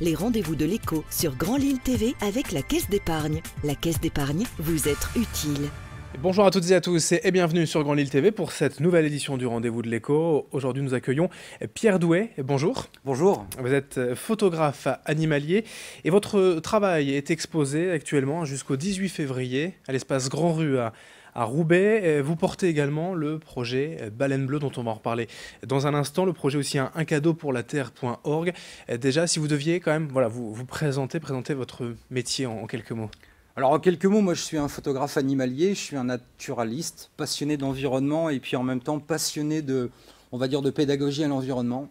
les rendez-vous de l'écho sur Grand Lille TV avec la Caisse d'épargne. La Caisse d'épargne, vous être utile. Bonjour à toutes et à tous et bienvenue sur Grand Lille TV pour cette nouvelle édition du Rendez-vous de l'écho. Aujourd'hui, nous accueillons Pierre Douet. Bonjour. Bonjour. Vous êtes euh, photographe animalier et votre travail est exposé actuellement jusqu'au 18 février à l'espace Grand Rue à à Roubaix. Euh, vous portez également le projet euh, Baleine Bleue dont on va en reparler dans un instant. Le projet aussi un, cadeau pour la terre.org. Euh, déjà, si vous deviez quand même voilà, vous, vous présenter, présenter votre métier en, en quelques mots. Alors en quelques mots, moi je suis un photographe animalier, je suis un naturaliste, passionné d'environnement et puis en même temps passionné de, on va dire, de pédagogie à l'environnement.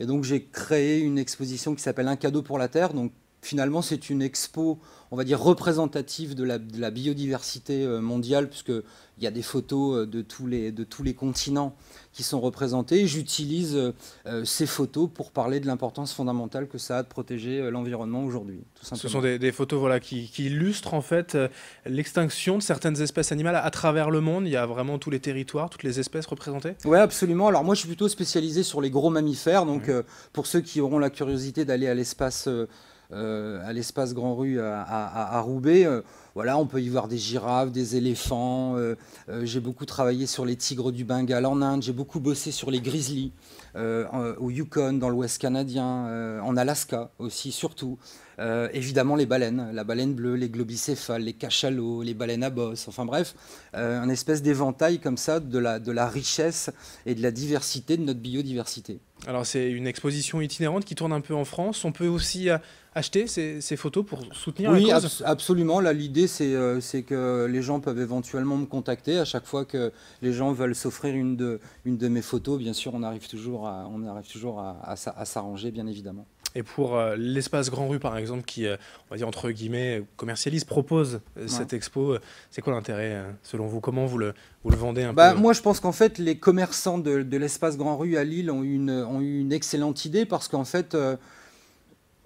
Et donc j'ai créé une exposition qui s'appelle Un cadeau pour la Terre, donc finalement, c'est une expo, on va dire, représentative de la, biodiversité euh, mondiale, puisqu'il y a des photos euh, de tous les, de tous les continents qui sont représentés. J'utilise euh, ces photos pour parler de l'importance fondamentale que ça a de protéger l'environnement aujourd'hui. Ce sont des, photos voilà, qui, illustrent en fait l'extinction de certaines espèces animales à travers le monde. Il y a vraiment tous les territoires, toutes les espèces représentées Oui, absolument. Alors moi, je suis plutôt spécialisé sur les gros mammifères. Donc, pour ceux qui auront la curiosité d'aller à l'espace... Euh, à l'espace Grand Rue à, Roubaix. Euh, voilà, on peut y voir des girafes, des éléphants. Euh, j'ai beaucoup travaillé sur les tigres du Bengale en Inde. J'ai beaucoup bossé sur les grizzlies au Yukon, dans l'Ouest canadien, en Alaska aussi, surtout. évidemment les baleines, la baleine bleue, les globicéphales, les cachalots, les baleines à bosse, enfin bref, un espèce d'éventail comme ça de la richesse et de la diversité de notre biodiversité alors c'est une exposition itinérante qui tourne un peu en France. On peut aussi euh, acheter ces, photos pour soutenir oui, absolument. Là, l'idée, euh, c'est que les gens peuvent éventuellement me contacter à chaque fois que les gens veulent s'offrir une de, mes photos. Bien sûr, on arrive toujours on arrive toujours à s'arranger, bien évidemment. Et pour euh, l'espace Grand Rue, par exemple, qui, euh, on va dire entre guillemets, commercialise, propose euh, cette expo, c'est quoi l'intérêt selon vous Comment vous le, vous le vendez un bah, Moi, je pense qu'en fait, les commerçants de, l'espace Grand Rue à Lille ont une, ont eu une excellente idée parce qu'en fait,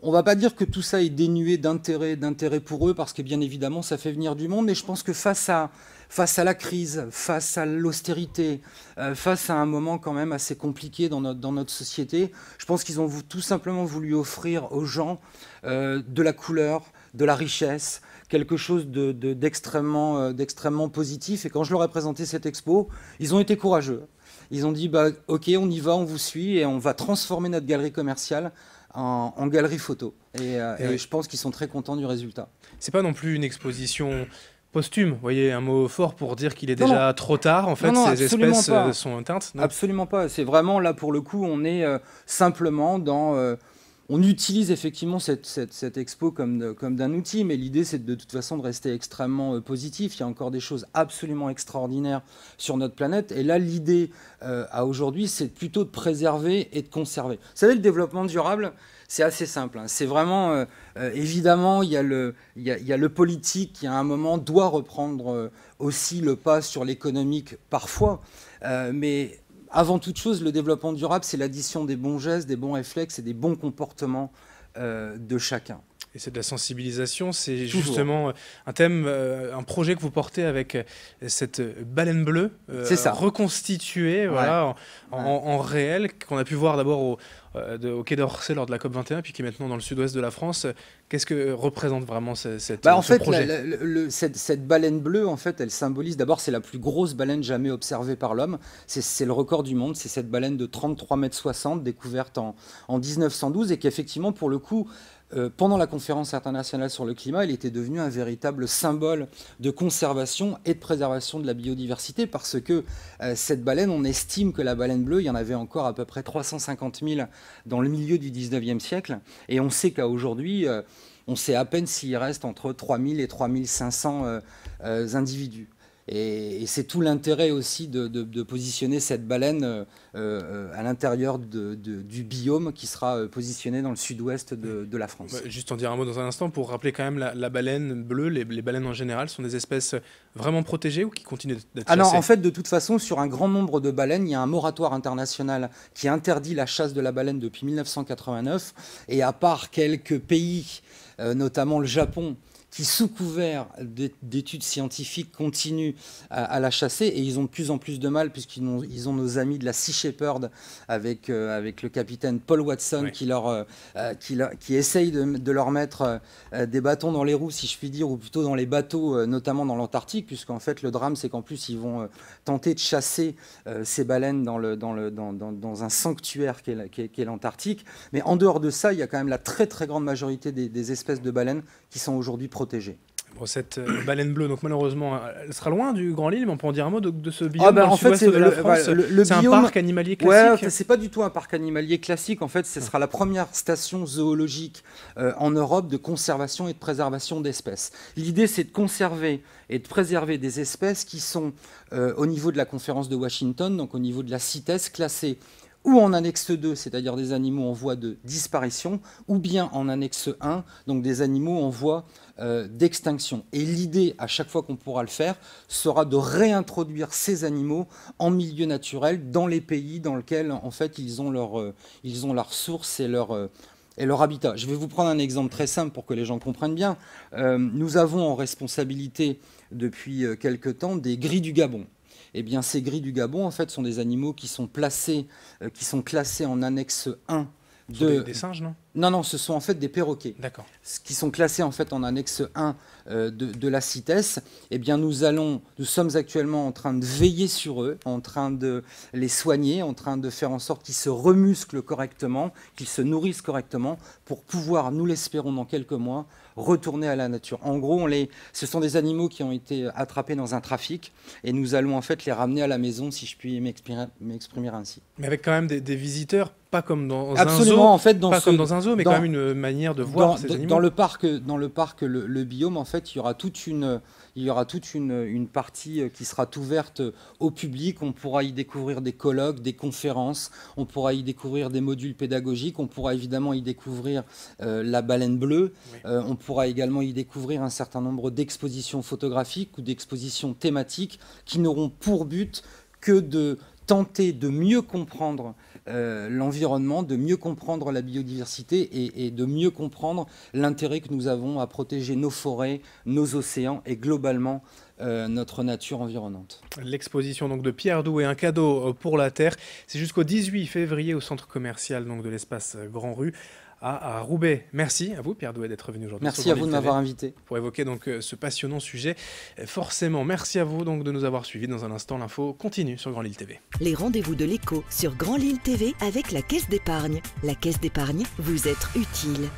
on va pas dire que tout ça est dénué d'intérêt, d'intérêt pour eux, parce que bien évidemment, ça fait venir du monde. Mais je pense que face à, face à la crise, face à l'austérité, euh, face à un moment quand même assez compliqué dans notre, société, je pense qu'ils ont tout simplement voulu offrir aux gens euh, de la couleur, de la richesse, quelque chose euh, d'extrêmement positif. Et quand je leur ai présenté cette expo, ils ont été courageux. Ils ont dit, bah, OK, on y va, on vous suit, et on va transformer notre galerie commerciale en, galerie photo. Et, euh, je pense qu'ils sont très contents du résultat. C'est pas non plus une exposition posthume, vous voyez, un mot fort pour dire qu'il est déjà trop tard, en fait, ces espèces sont euh, sont teintes. Absolument pas, c'est vraiment là pour le coup, on est euh, simplement dans on utilise effectivement cette, cette, expo comme, comme d'un outil, mais l'idée c'est de, toute façon de rester extrêmement euh, positif. Il y a encore des choses absolument extraordinaires sur notre planète. Et là, l'idée euh, à aujourd'hui, c'est plutôt de préserver et de conserver. Vous savez, le développement durable, c'est assez simple. Hein. C'est vraiment, euh, évidemment, il y, a le, il, y a, il y, a le, politique qui à un moment doit reprendre aussi le pas sur l'économique parfois. mais avant toute chose, le développement durable, c'est l'addition des bons gestes, des bons réflexes et des bons comportements euh, de chacun et c'est de la sensibilisation. C'est justement euh, un thème, euh, un projet que vous portez avec euh, cette baleine bleue, reconstituée voilà, en, réel, qu'on a pu voir d'abord au, de, Quai d'Orsay lors de la COP21, puis qui est maintenant dans le sud-ouest de la France. Qu'est-ce que représente vraiment cette, bah, cette en fait, le, cette, baleine bleue, en fait, elle symbolise d'abord, c'est la plus grosse baleine jamais observée par l'homme. C'est le record du monde. C'est cette baleine de 33 mètres 60 découverte en, en 1912 et qui, effectivement, pour le coup, euh, pendant la conférence internationale sur le climat, il était devenu un véritable symbole de conservation et de préservation de la biodiversité parce que euh, cette baleine, on estime que la baleine bleue, il y en avait encore à peu près 350 000 dans le milieu du 19e siècle. Et on sait qu'à aujourd'hui, euh, on sait à peine s'il reste entre 3000 et 3500 individus. Et, c'est tout l'intérêt aussi de, positionner cette baleine euh, euh, à l'intérieur du biome qui sera euh, positionné dans le sud-ouest de, la France. Bah, juste en dire un mot dans un instant pour rappeler quand même la, baleine bleue, les, baleines en général sont des espèces vraiment protégées ou qui continuent d'être chassées Alors en fait, de toute façon, sur un grand nombre de baleines, il y a un moratoire international qui interdit la chasse de la baleine depuis 1989. Et à part quelques pays, notamment le Japon, qui, sous couvert d'études scientifiques, continuent à, la chasser. Et ils ont de plus en plus de mal, puisqu'ils ont, ils ont nos amis de la Sea Shepherd, avec, euh, avec le capitaine Paul Watson, euh, euh, qui, leur, qui, essaye de, leur mettre des bâtons dans les roues, si je puis dire, ou plutôt dans les bateaux, notamment dans l'Antarctique, puisqu'en fait, le drame, c'est qu'en plus, ils vont tenter de chasser ces baleines dans, le, dans, le, dans, dans, dans un sanctuaire qu'est, est l'Antarctique. Mais en dehors de ça, il y a quand même la très, très grande majorité des, des espèces de baleines qui sont aujourd'hui Bon, cette euh, baleine bleue, donc malheureusement, elle sera loin du Grand Lille, mais on peut en dire un mot de, ce biome ah bah, en fait, c'est, le, un parc animalier classique. Ouais, c'est pas du tout un parc animalier classique. En fait, ce sera la première station zoologique euh, en Europe de conservation et de préservation d'espèces. L'idée, c'est de conserver et de préserver des espèces qui sont, euh, au niveau de la conférence de Washington, donc au niveau de la CITES, classées ou en annexe 2, c'est-à-dire des animaux en voie de disparition, ou bien en annexe 1, donc des animaux en voie euh, d'extinction. Et l'idée, à chaque fois qu'on pourra le faire, sera de réintroduire ces animaux en milieu naturel, dans les pays dans lesquels, en fait, ils ont leur, euh, ils ont source et leur... Euh, et leur habitat. Je vais vous prendre un exemple très simple pour que les gens comprennent bien. nous avons en responsabilité depuis quelque temps des grilles du Gabon eh bien, ces gris du Gabon, en fait, sont des animaux qui sont placés, euh, qui sont classés en annexe 1 de... Ce sont des, singes, non Non, non, ce sont en fait des perroquets. D'accord. Qui sont classés en fait en annexe 1 euh, de, de, la CITES. Eh bien, nous allons, nous sommes actuellement en train de veiller sur eux, en train de les soigner, en train de faire en sorte qu'ils se remusclent correctement, qu'ils se nourrissent correctement, pour pouvoir, nous l'espérons dans quelques mois, retourner à la nature. En gros, ce sont des animaux qui ont été attrapés dans un trafic et nous allons en fait les ramener à la maison, si je puis m'exprimer ainsi. Mais avec quand même des visiteurs pas comme dans un zoo, en fait, dans comme un zoo, mais quand même une manière de voir dans, ces animaux. Dans le parc, euh, dans le parc, le, biome, en fait, il y aura toute une, il y aura toute une, partie euh, qui sera ouverte euh, au public. On pourra y découvrir des colloques, des conférences. On pourra y découvrir des modules pédagogiques. On pourra évidemment y découvrir la baleine bleue. on pourra également y découvrir un certain nombre d'expositions photographiques ou d'expositions thématiques qui n'auront pour but que de tenter de mieux comprendre euh, l'environnement, de mieux comprendre la biodiversité et, de mieux comprendre l'intérêt que nous avons à protéger nos forêts, nos océans et globalement euh, notre nature environnante. L'exposition donc de Pierre Doux est un cadeau euh, pour la Terre, c'est jusqu'au 18 février au centre commercial donc de l'espace Grand Rue à, Roubaix. Merci à vous, Pierre Douet, d'être venu aujourd'hui. Merci à vous de m'avoir invité. Pour évoquer donc euh, ce passionnant sujet. Forcément, merci à vous donc de nous avoir suivis. Dans un instant, l'info continue sur Grand Lille TV. Les rendez-vous de l'écho sur Grand Lille TV avec la Caisse d'épargne. La Caisse d'épargne, vous êtes utile.